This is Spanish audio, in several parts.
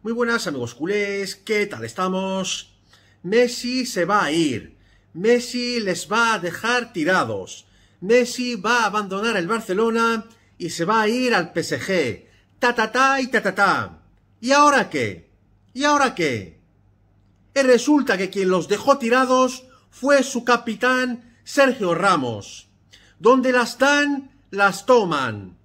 Muy buenas amigos culés, ¿qué tal estamos? Messi se va a ir, Messi les va a dejar tirados, Messi va a abandonar el Barcelona y se va a ir al PSG, ta ta ta y ta ta ta. ¿Y ahora qué? ¿Y ahora qué? Y resulta que quien los dejó tirados fue su capitán Sergio Ramos. Donde las dan, las toman.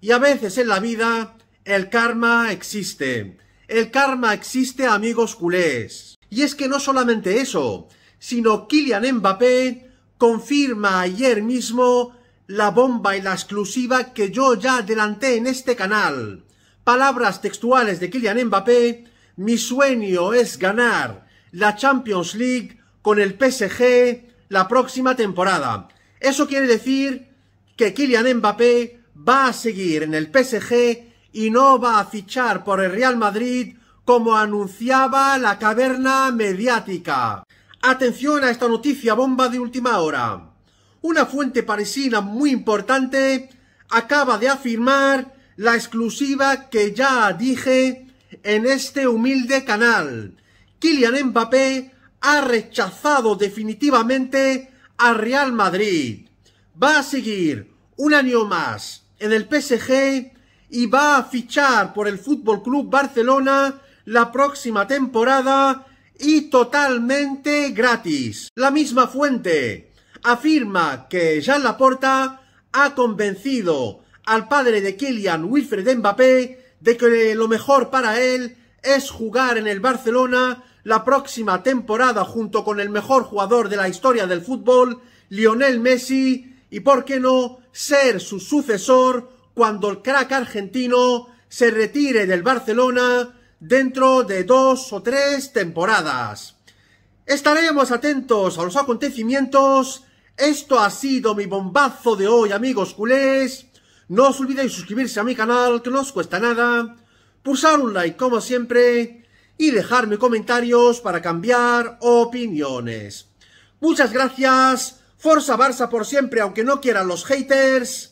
Y a veces en la vida el karma existe. El karma existe, amigos culés. Y es que no solamente eso, sino Kylian Mbappé confirma ayer mismo la bomba y la exclusiva que yo ya adelanté en este canal. Palabras textuales de Kylian Mbappé, mi sueño es ganar la Champions League con el PSG la próxima temporada. Eso quiere decir que Kylian Mbappé va a seguir en el PSG y no va a fichar por el Real Madrid como anunciaba la caverna mediática. Atención a esta noticia bomba de última hora. Una fuente parisina muy importante acaba de afirmar la exclusiva que ya dije en este humilde canal. Kylian Mbappé ha rechazado definitivamente al Real Madrid. Va a seguir un año más en el PSG y va a fichar por el Fútbol Club Barcelona la próxima temporada y totalmente gratis. La misma fuente afirma que Jean Laporta ha convencido al padre de Kylian Wilfred Mbappé de que lo mejor para él es jugar en el Barcelona la próxima temporada junto con el mejor jugador de la historia del fútbol, Lionel Messi, y por qué no ser su sucesor cuando el crack argentino se retire del Barcelona dentro de dos o tres temporadas. Estaremos atentos a los acontecimientos. Esto ha sido mi bombazo de hoy, amigos culés. No os olvidéis suscribirse a mi canal, que no os cuesta nada. Pulsar un like, como siempre. Y dejarme comentarios para cambiar opiniones. Muchas gracias. Forza Barça por siempre, aunque no quieran los haters